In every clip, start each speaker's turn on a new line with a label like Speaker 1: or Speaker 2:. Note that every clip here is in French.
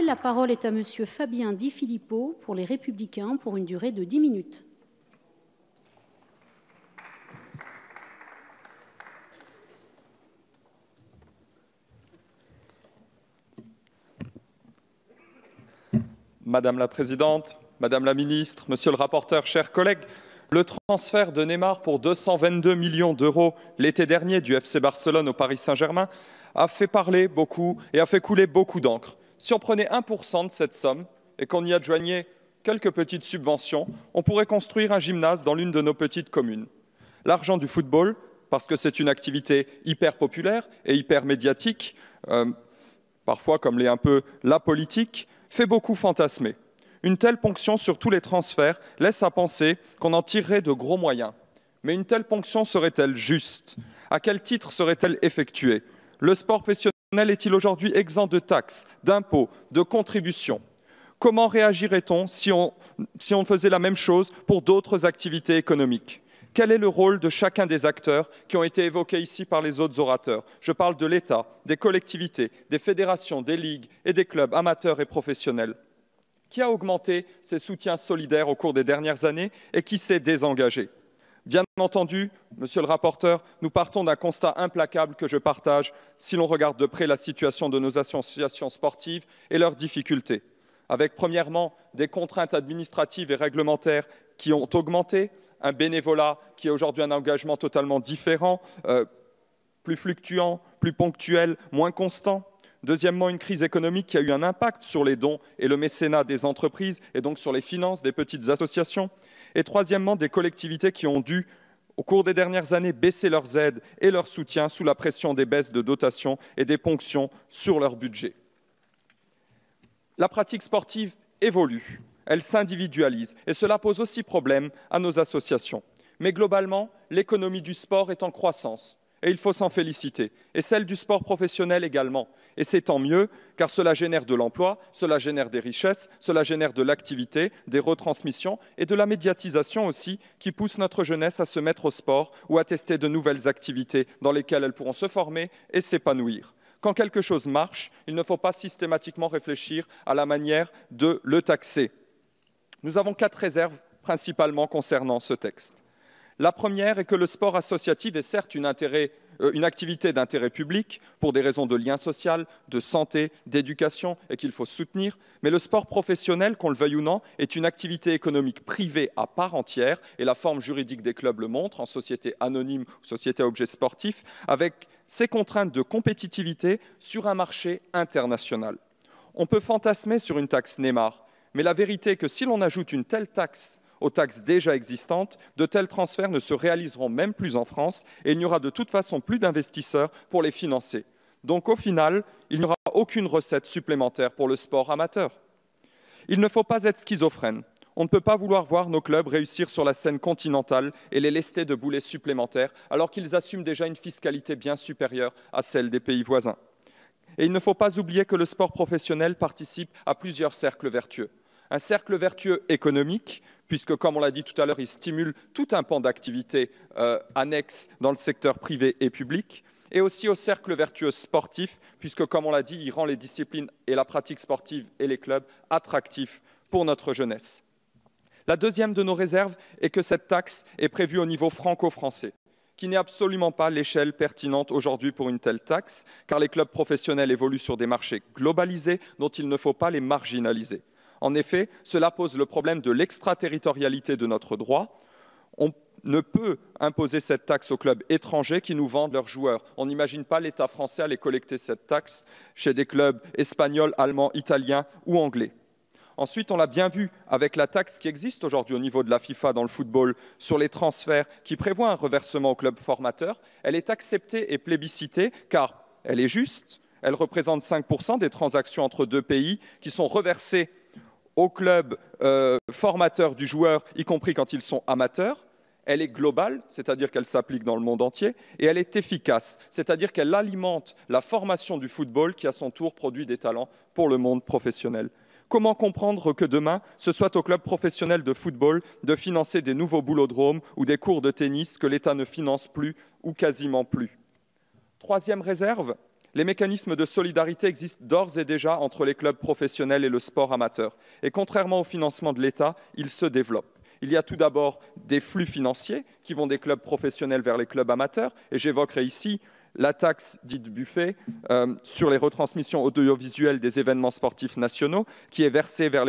Speaker 1: la parole est à Monsieur Fabien Di Filippo pour les Républicains pour une durée de 10 minutes. Madame la Présidente, Madame la Ministre, Monsieur le rapporteur, chers collègues, le transfert de Neymar pour 222 millions d'euros l'été dernier du FC Barcelone au Paris Saint-Germain a fait parler beaucoup et a fait couler beaucoup d'encre si on prenait 1% de cette somme et qu'on y adjoignait quelques petites subventions, on pourrait construire un gymnase dans l'une de nos petites communes. L'argent du football, parce que c'est une activité hyper populaire et hyper médiatique, euh, parfois comme l'est un peu la politique, fait beaucoup fantasmer. Une telle ponction sur tous les transferts laisse à penser qu'on en tirerait de gros moyens. Mais une telle ponction serait-elle juste À quel titre serait-elle effectuée Le sport professionnel est-il aujourd'hui exempt de taxes, d'impôts, de contributions Comment réagirait-on si on, si on faisait la même chose pour d'autres activités économiques Quel est le rôle de chacun des acteurs qui ont été évoqués ici par les autres orateurs Je parle de l'État, des collectivités, des fédérations, des ligues et des clubs amateurs et professionnels. Qui a augmenté ses soutiens solidaires au cours des dernières années et qui s'est désengagé Bien entendu, monsieur le rapporteur, nous partons d'un constat implacable que je partage si l'on regarde de près la situation de nos associations sportives et leurs difficultés, avec premièrement des contraintes administratives et réglementaires qui ont augmenté, un bénévolat qui est aujourd'hui un engagement totalement différent, euh, plus fluctuant, plus ponctuel, moins constant, Deuxièmement, une crise économique qui a eu un impact sur les dons et le mécénat des entreprises et donc sur les finances des petites associations. Et troisièmement, des collectivités qui ont dû, au cours des dernières années, baisser leurs aides et leur soutien sous la pression des baisses de dotations et des ponctions sur leur budget. La pratique sportive évolue, elle s'individualise et cela pose aussi problème à nos associations. Mais globalement, l'économie du sport est en croissance et il faut s'en féliciter, et celle du sport professionnel également. Et c'est tant mieux, car cela génère de l'emploi, cela génère des richesses, cela génère de l'activité, des retransmissions et de la médiatisation aussi, qui pousse notre jeunesse à se mettre au sport ou à tester de nouvelles activités dans lesquelles elles pourront se former et s'épanouir. Quand quelque chose marche, il ne faut pas systématiquement réfléchir à la manière de le taxer. Nous avons quatre réserves principalement concernant ce texte. La première est que le sport associatif est certes un intérêt euh, une activité d'intérêt public pour des raisons de lien social, de santé, d'éducation et qu'il faut soutenir, mais le sport professionnel, qu'on le veuille ou non, est une activité économique privée à part entière et la forme juridique des clubs le montre en société anonyme ou société à objet sportif avec ses contraintes de compétitivité sur un marché international. On peut fantasmer sur une taxe Neymar, mais la vérité est que si l'on ajoute une telle taxe aux taxes déjà existantes, de tels transferts ne se réaliseront même plus en France et il n'y aura de toute façon plus d'investisseurs pour les financer. Donc au final, il n'y aura aucune recette supplémentaire pour le sport amateur. Il ne faut pas être schizophrène. On ne peut pas vouloir voir nos clubs réussir sur la scène continentale et les lester de boulets supplémentaires alors qu'ils assument déjà une fiscalité bien supérieure à celle des pays voisins. Et il ne faut pas oublier que le sport professionnel participe à plusieurs cercles vertueux. Un cercle vertueux économique, puisque, comme on l'a dit tout à l'heure, il stimule tout un pan d'activités euh, annexe annexes dans le secteur privé et public, et aussi au cercle vertueux sportif, puisque, comme on l'a dit, il rend les disciplines et la pratique sportive et les clubs attractifs pour notre jeunesse. La deuxième de nos réserves est que cette taxe est prévue au niveau franco-français qui n'est absolument pas l'échelle pertinente aujourd'hui pour une telle taxe, car les clubs professionnels évoluent sur des marchés globalisés dont il ne faut pas les marginaliser. En effet, cela pose le problème de l'extraterritorialité de notre droit. On ne peut imposer cette taxe aux clubs étrangers qui nous vendent leurs joueurs. On n'imagine pas l'État français aller collecter cette taxe chez des clubs espagnols, allemands, italiens ou anglais. Ensuite, on l'a bien vu avec la taxe qui existe aujourd'hui au niveau de la FIFA dans le football sur les transferts qui prévoit un reversement au club formateur. Elle est acceptée et plébiscitée car elle est juste. Elle représente 5% des transactions entre deux pays qui sont reversées au club euh, formateur du joueur, y compris quand ils sont amateurs. Elle est globale, c'est-à-dire qu'elle s'applique dans le monde entier, et elle est efficace, c'est-à-dire qu'elle alimente la formation du football qui, à son tour, produit des talents pour le monde professionnel. Comment comprendre que demain, ce soit au club professionnel de football de financer des nouveaux boulodromes ou des cours de tennis que l'État ne finance plus ou quasiment plus Troisième réserve, les mécanismes de solidarité existent d'ores et déjà entre les clubs professionnels et le sport amateur. Et contrairement au financement de l'État, ils se développent. Il y a tout d'abord des flux financiers qui vont des clubs professionnels vers les clubs amateurs. Et j'évoquerai ici la taxe dite Buffet euh, sur les retransmissions audiovisuelles des événements sportifs nationaux, qui est versée par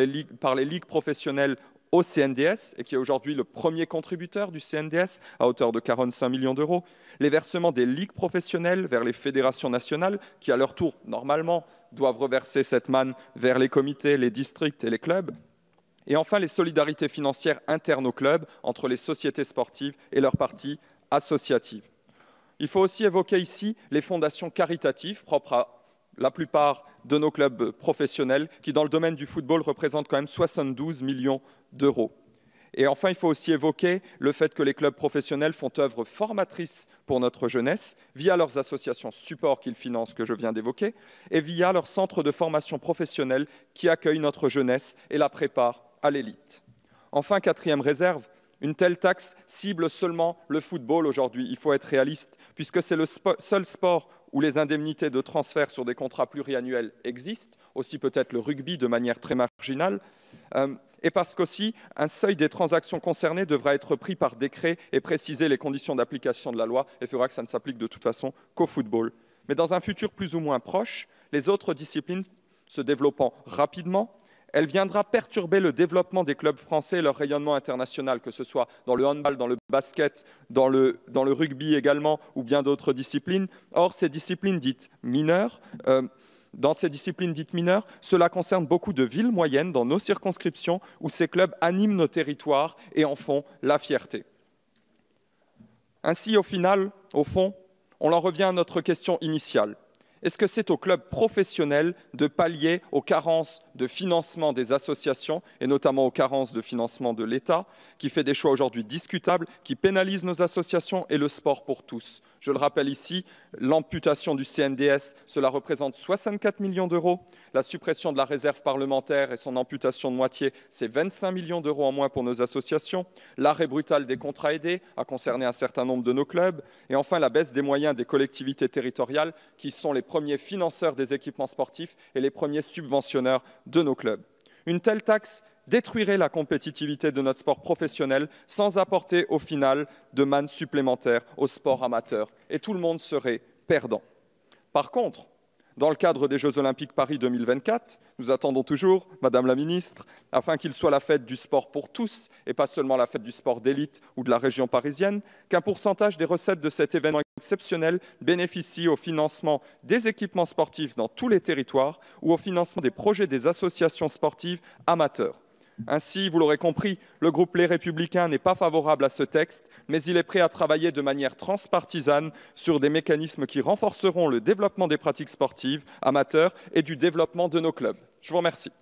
Speaker 1: les ligues professionnelles au CNDS et qui est aujourd'hui le premier contributeur du CNDS à hauteur de 45 millions d'euros, les versements des ligues professionnelles vers les fédérations nationales qui, à leur tour, normalement, doivent reverser cette manne vers les comités, les districts et les clubs, et enfin les solidarités financières internes aux clubs entre les sociétés sportives et leurs parties associatives. Il faut aussi évoquer ici les fondations caritatives propres à la plupart de nos clubs professionnels, qui dans le domaine du football représentent quand même 72 millions d'euros. Et enfin, il faut aussi évoquer le fait que les clubs professionnels font œuvre formatrice pour notre jeunesse via leurs associations support qu'ils financent, que je viens d'évoquer, et via leurs centres de formation professionnelle qui accueillent notre jeunesse et la préparent à l'élite. Enfin, quatrième réserve, une telle taxe cible seulement le football aujourd'hui, il faut être réaliste, puisque c'est le seul sport où les indemnités de transfert sur des contrats pluriannuels existent, aussi peut-être le rugby de manière très marginale, euh, et parce qu'aussi un seuil des transactions concernées devra être pris par décret et préciser les conditions d'application de la loi et fera que ça ne s'applique de toute façon qu'au football. Mais dans un futur plus ou moins proche, les autres disciplines se développant rapidement, elle viendra perturber le développement des clubs français et leur rayonnement international, que ce soit dans le handball, dans le basket, dans le, rugby également, ou bien d'autres disciplines. Or, ces disciplines dites mineures, euh, dans ces disciplines dites mineures, cela concerne beaucoup de villes moyennes dans nos circonscriptions où ces clubs animent nos territoires et en font la fierté. Ainsi, au final, au fond, on en revient à notre question initiale. Est-ce que c'est aux clubs professionnels de pallier aux carences de financement des associations, et notamment aux carences de financement de l'État, qui fait des choix aujourd'hui discutables, qui pénalisent nos associations et le sport pour tous Je le rappelle ici, l'amputation du CNDS, cela représente 64 millions d'euros. La suppression de la réserve parlementaire et son amputation de moitié, c'est 25 millions d'euros en moins pour nos associations. L'arrêt brutal des contrats aidés a concerné un certain nombre de nos clubs. Et enfin, la baisse des moyens des collectivités territoriales, qui sont les premiers financeurs des équipements sportifs et les premiers subventionneurs de nos clubs. Une telle taxe détruirait la compétitivité de notre sport professionnel sans apporter au final de manne supplémentaire au sport amateur et tout le monde serait perdant. Par contre, dans le cadre des Jeux Olympiques Paris 2024, nous attendons toujours, Madame la Ministre, afin qu'il soit la fête du sport pour tous et pas seulement la fête du sport d'élite ou de la région parisienne, qu'un pourcentage des recettes de cet événement exceptionnelle bénéficie au financement des équipements sportifs dans tous les territoires ou au financement des projets des associations sportives amateurs. Ainsi, vous l'aurez compris, le groupe Les Républicains n'est pas favorable à ce texte, mais il est prêt à travailler de manière transpartisane sur des mécanismes qui renforceront le développement des pratiques sportives amateurs et du développement de nos clubs. Je vous remercie.